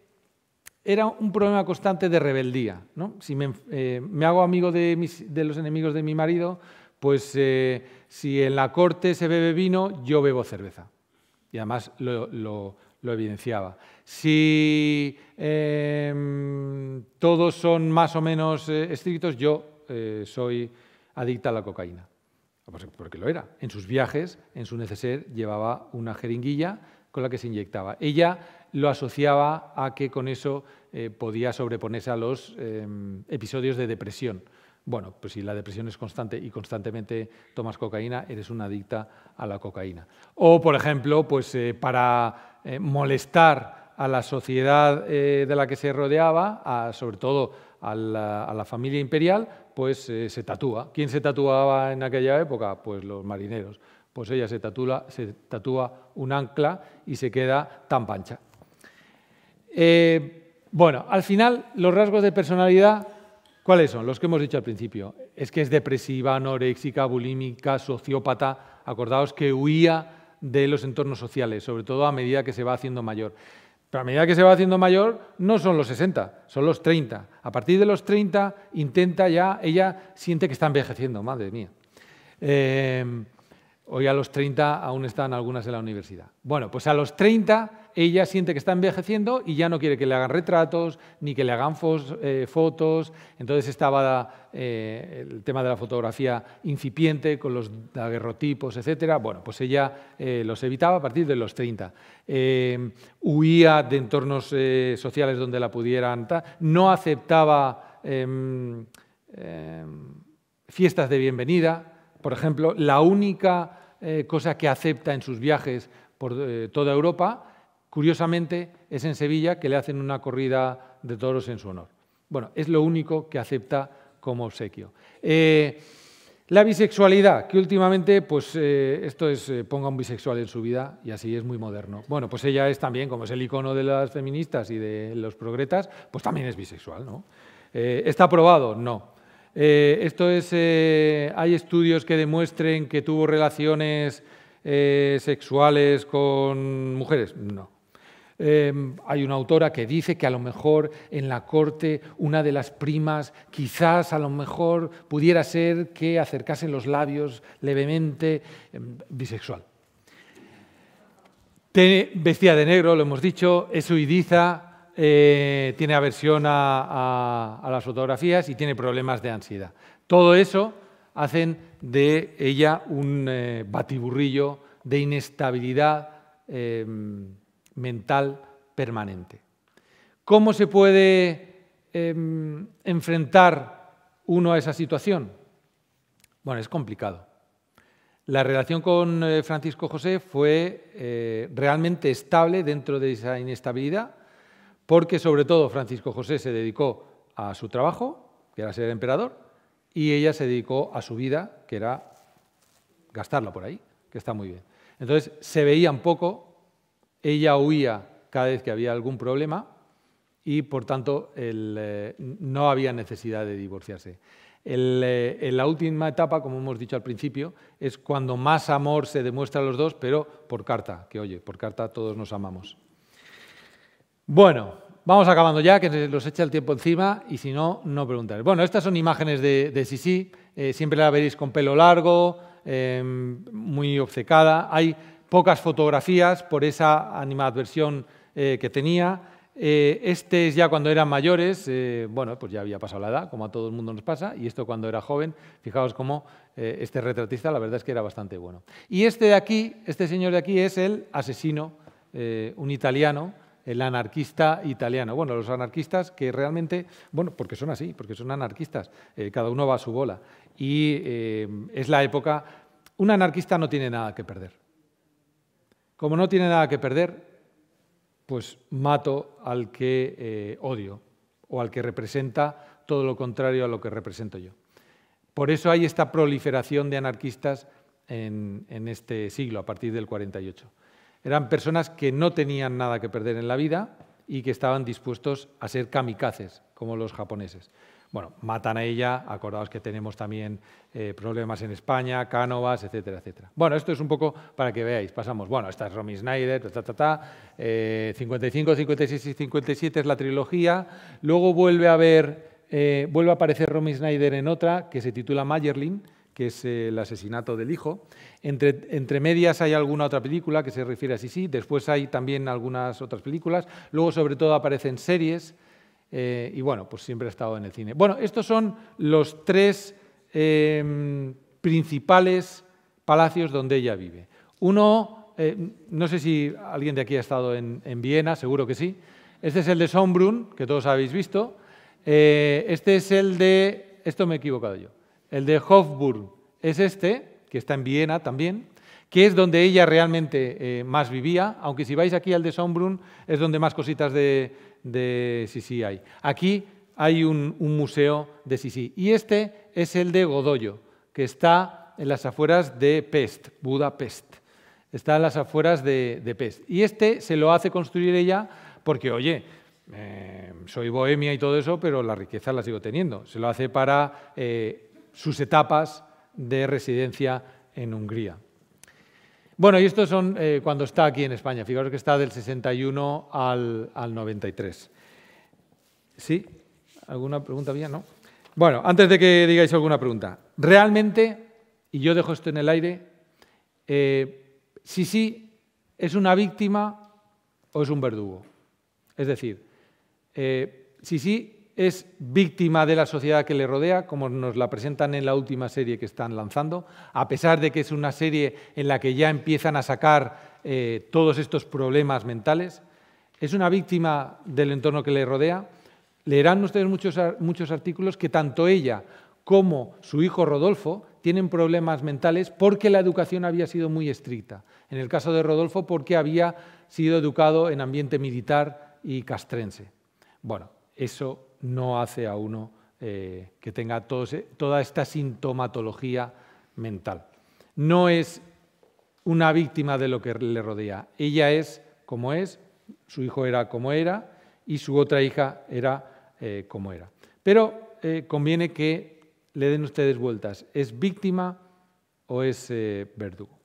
era un problema constante de rebeldía. Si me, hago amigo de, los enemigos de mi marido, pues si en la corte se bebe vino, yo bebo cerveza. Y además lo, evidenciaba. Si em, todos son más o menos estrictos, yo soy adicta a la cocaína. Pues porque lo era. En sus viajes, en su neceser, llevaba una jeringuilla con la que se inyectaba. Ella lo asociaba a que con eso eh, podía sobreponerse a los em, episodios de depresión. Bueno, pues si la depresión es constante y constantemente tomas cocaína, eres una adicta a la cocaína. O, por ejemplo, pues eh, para eh, molestar a la sociedad de la que se rodeaba, sobre todo a la, familia imperial, pues eh, se tatúa. ¿Quién se tatuaba en aquella época? Pues los marineros. Pues ella se, tatúa, un ancla y se queda tan pancha. Eh, bueno, al final, los rasgos de personalidad, ¿cuáles son? Los que hemos dicho al principio. Es que es depresiva, anoréxica, bulímica, sociópata. Acordaos que huía de los entornos sociales, sobre todo a medida que se va haciendo mayor. Pero a medida que se va haciendo mayor, no son los 60, son los 30. A partir de los 30 intenta ya, ella siente que está envejeciendo, madre mía. Eh, Hoy a los 30 aún están algunas en la universidad. Bueno, pues a los 30 ella siente que está envejeciendo y ya no quiere que le hagan retratos ni que le hagan eh, fotos. Entonces estaba eh, el tema de la fotografía incipiente con los daguerrotipos, etc. Bueno, pues ella eh, los evitaba a partir de los 30. huía de entornos sociales donde la pudieran. No aceptaba em, em, fiestas de bienvenida por ejemplo, la única eh, cosa que acepta en sus viajes por eh, toda Europa, curiosamente, es en Sevilla que le hacen una corrida de toros en su honor. Bueno, es lo único que acepta como obsequio. Eh, la bisexualidad, que últimamente, pues esto es ponga un bisexual en su vida y así es muy moderno. Bueno, pues ella es también, como es el icono de las feministas y de los progretas, pues también es bisexual, ¿no? ¿Está aprobado? No. Eh, esto es, eh, hay estudios que demuestren que tuvo relaciones eh, sexuales con mujeres. No. Em, hay una autora que dice que a lo mejor en la corte una de las primas quizás a lo mejor pudiera ser que acercase los labios levemente em, bisexual. Te, vestía de negro, lo hemos dicho, es suidiza, eh, tiene aversión a, las fotografías y tiene problemas de ansiedad. Todo eso hacen de ella un eh, batiburrillo de inestabilidad em, mental permanente. ¿Cómo se puede em, enfrentar uno a esa situación? Bueno, es complicado. La relación con eh, Francisco José fue realmente estable dentro de esa inestabilidad porque sobre todo Francisco José se dedicó a su trabajo, que era ser emperador, y ella se dedicó a su vida, que era gastarla por ahí, que está muy bien. Entonces se veían poco, ella huía cada vez que había algún problema y por tanto eh, no había necesidad de divorciarse. Eh, en la última etapa, como hemos dicho al principio, es cuando más amor se demuestra a los dos, pero por carta, que oye, por carta todos nos amamos. Bueno, vamos acabando ya, que los echa el tiempo encima y si no, no preguntaréis. Bueno, estas son imágenes de, de Sisi, eh, siempre la veréis con pelo largo, eh, muy obcecada. Hay pocas fotografías por esa animadversión eh, que tenía. este es ya cuando eran mayores, bueno, pues ya había pasado la edad, como a todo el mundo nos pasa, y esto cuando era joven, fijaos cómo este retratista, la verdad es que era bastante bueno. Y este de aquí, este señor de aquí, es el asesino, un italiano, el anarquista italiano. Bueno, los anarquistas que realmente, bueno, porque son así, porque son anarquistas, eh, cada uno va a su bola. Y eh, es la época, un anarquista no tiene nada que perder. Como no tiene nada que perder, pues mato al que eh, odio o al que representa todo lo contrario a lo que represento yo. Por eso hay esta proliferación de anarquistas en este siglo, a partir del 48. Eran personas que no tenían nada que perder en la vida y que estaban dispuestos a ser kamikazes, como los japoneses. Bueno, matan a ella, acordaos que tenemos también eh, problemas en España, Cánovas, etcétera, etcétera. Bueno, esto es un poco para que veáis, pasamos, bueno, esta es Romy Snyder, 55, 56 y 57 es la trilogía, luego vuelve a ver, eh, vuelve a aparecer Romy Snyder en otra que se titula Mayerlin, que es el asesinato del hijo. Entre, medias hay alguna otra película que se refiere a sí, después hay también algunas otras películas, luego sobre todo aparecen series eh, y bueno, pues siempre ha estado en el cine. Bueno, estos son los tres em, principales palacios donde ella vive. Uno, eh, no sé si alguien de aquí ha estado en, Viena, seguro que sí. Este es el de Sombrun, que todos habéis visto. Eh, este es el de... Esto me he equivocado yo el de Hofburg, es este, que está en Viena también, que es donde ella realmente eh, más vivía, aunque si vais aquí al de Sombrun es donde más cositas de, Sisi hay. Aquí hay un, museo de Sisi y este es el de Godoyo, que está en las afueras de Pest, Budapest. Está en las afueras de, Pest. Y este se lo hace construir ella porque, oye, eh, soy bohemia y todo eso, pero la riqueza la sigo teniendo. Se lo hace para eh, sus etapas de residencia en Hungría. Bueno, y estos son eh, cuando está aquí en España. Fijaros que está del 61 al, 93. ¿Sí? ¿Alguna pregunta había? No. Bueno, antes de que digáis alguna pregunta, realmente, y yo dejo esto en el aire, sí, eh, si sí es una víctima o es un verdugo. Es decir, eh, sí, sí es víctima de la sociedad que le rodea, como nos la presentan en la última serie que están lanzando, a pesar de que es una serie en la que ya empiezan a sacar eh, todos estos problemas mentales, es una víctima del entorno que le rodea. Leerán ustedes muchos, muchos artículos que tanto ella como su hijo Rodolfo tienen problemas mentales porque la educación había sido muy estricta. En el caso de Rodolfo, porque había sido educado en ambiente militar y castrense. Bueno, eso no hace a uno eh, que tenga toda esta sintomatología mental. No es una víctima de lo que le rodea. Ella es como es, su hijo era como era y su otra hija era eh, como era. Pero eh, conviene que le den ustedes vueltas. ¿Es víctima o es verdugo?